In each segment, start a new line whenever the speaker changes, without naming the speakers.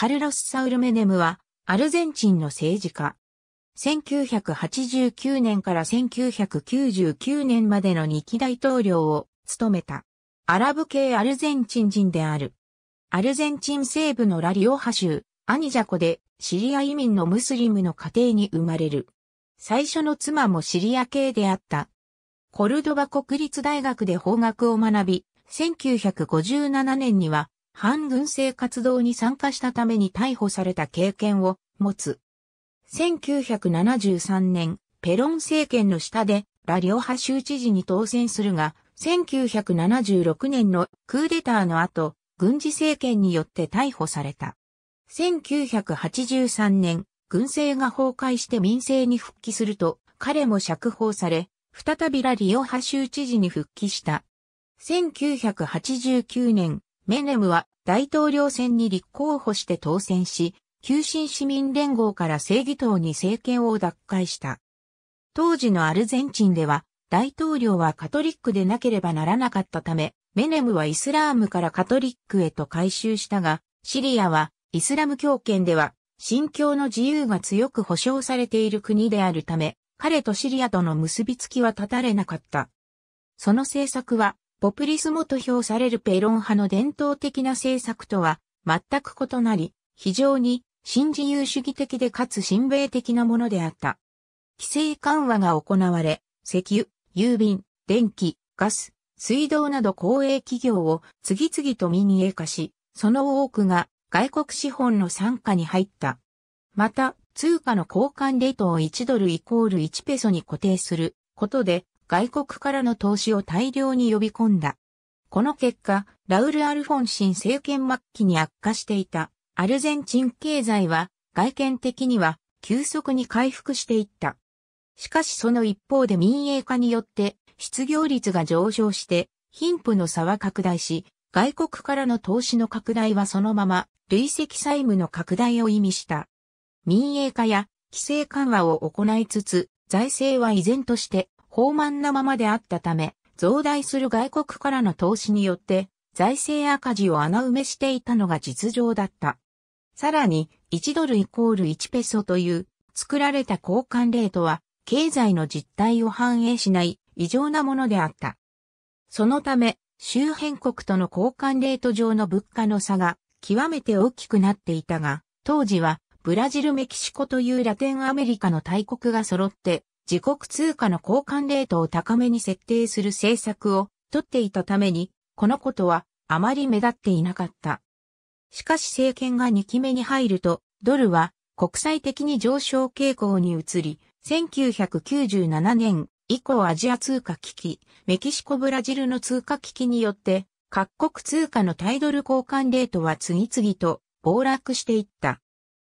カルロス・サウルメネムは、アルゼンチンの政治家。1989年から1999年までの2期大統領を務めた。アラブ系アルゼンチン人である。アルゼンチン西部のラリオハ州、アニジャコでシリア移民のムスリムの家庭に生まれる。最初の妻もシリア系であった。コルドバ国立大学で法学を学び、1957年には反軍政活動に参加したために逮捕された経験を持つ。1973年、ペロン政権の下でラリオハ州知事に当選するが、1976年のクーデターの後、軍事政権によって逮捕された。1983年、軍政が崩壊して民政に復帰すると、彼も釈放され、再びラリオハ州知事に復帰した。1989年、メネムは大統領選に立候補して当選し、旧新市民連合から正義党に政権を奪回した。当時のアルゼンチンでは、大統領はカトリックでなければならなかったため、メネムはイスラームからカトリックへと改宗したが、シリアはイスラム教圏では、信教の自由が強く保障されている国であるため、彼とシリアとの結びつきは断たれなかった。その政策は、ポプリスモと評されるペロン派の伝統的な政策とは全く異なり、非常に新自由主義的でかつ親米的なものであった。規制緩和が行われ、石油、郵便、電気、ガス、水道など公営企業を次々と民営化し、その多くが外国資本の参加に入った。また、通貨の交換レートを1ドルイコール1ペソに固定することで、外国からの投資を大量に呼び込んだ。この結果、ラウル・アルフォンシン政権末期に悪化していたアルゼンチン経済は外見的には急速に回復していった。しかしその一方で民営化によって失業率が上昇して貧富の差は拡大し、外国からの投資の拡大はそのまま累積債務の拡大を意味した。民営化や規制緩和を行いつつ、財政は依然として豊慢なままであったため、増大する外国からの投資によって、財政赤字を穴埋めしていたのが実情だった。さらに、1ドルイコール1ペソという、作られた交換レートは、経済の実態を反映しない異常なものであった。そのため、周辺国との交換レート上の物価の差が極めて大きくなっていたが、当時はブラジルメキシコというラテンアメリカの大国が揃って自国通貨の交換レートを高めに設定する政策をとっていたために、このことはあまり目立っていなかった。しかし政権が2期目に入ると、ドルは国際的に上昇傾向に移り、1997年以降アジア通貨危機、メキシコブラジルの通貨危機によって、各国通貨の対ドル交換レートは次々と暴落していった。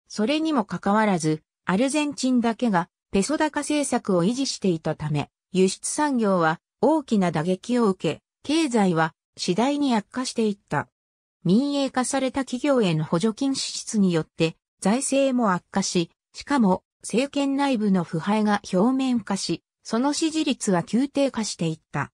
それにもかかわらず、アルゼンチンだけがペソ高政策を維持していたため、輸出産業は大きな打撃を受け、経済は次第に悪化していった。民営化された企業への補助金支出によって財政も悪化し、しかも政権内部の腐敗が表面化し、その支持率は急低下していった。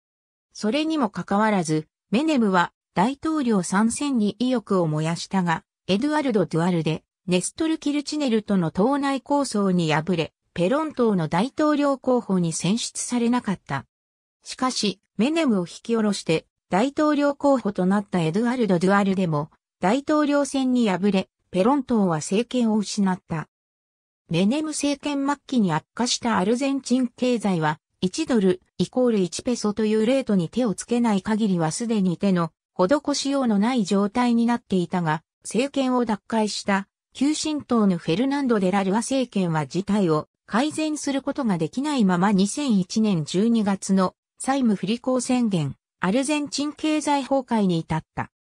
それにもかかわらず、メネムは大統領参戦に意欲を燃やしたが、エドゥアルド・ドゥアルで、ネストル・キルチネルとの党内抗争に敗れ、ペロン島の大統領候補に選出されなかった。しかし、メネムを引き下ろして大統領候補となったエドゥアルド・ドゥアルでも大統領選に敗れ、ペロン島は政権を失った。メネム政権末期に悪化したアルゼンチン経済は1ドルイコール1ペソというレートに手をつけない限りはすでに手の施しようのない状態になっていたが、政権を奪回した、急進党のフェルナンド・デラルア政権は事態を改善することができないまま2001年12月の債務不履行宣言、アルゼンチン経済崩壊に至った。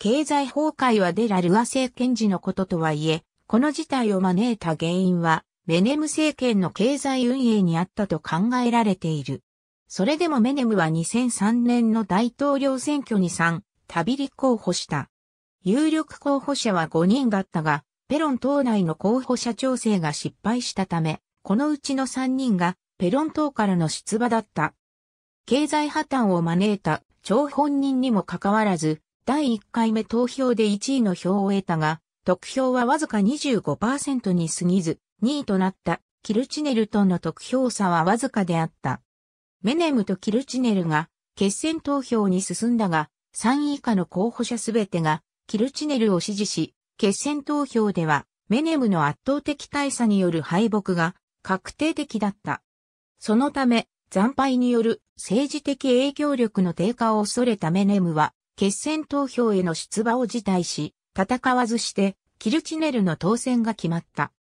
経済崩壊はデラルア政権時のこととはいえ、この事態を招いた原因は、メネム政権の経済運営にあったと考えられている。それでもメネムは2003年の大統領選挙に3、旅立候補した。有力候補者は5人だったが、ペロン党内の候補者調整が失敗したため、このうちの3人がペロン島からの出馬だった。経済破綻を招いた張本人にもかかわらず、第1回目投票で1位の票を得たが、得票はわずか25%に過ぎず、2位となったキルチネルとの得票差はわずかであった。メネムとキルチネルが決選投票に進んだが、3位以下の候補者すべてがキルチネルを支持し、決選投票ではメネムの圧倒的大差による敗北が確定的だった。そのため、惨敗による政治的影響力の低下を恐れたメネムは、決選投票への出馬を辞退し、戦わずして、キルチネルの当選が決まった。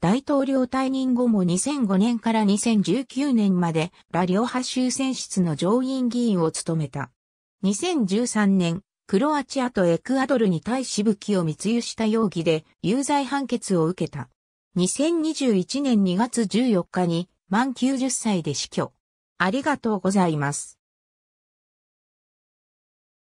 大統領退任後も2005年から2019年まで、ラリオ派州選出の上院議員を務めた。2013年、クロアチアとエクアドルに対し武器を密輸した容疑で有罪判決を受けた。2021年2月14日に満90歳で死去。ありがとうございます。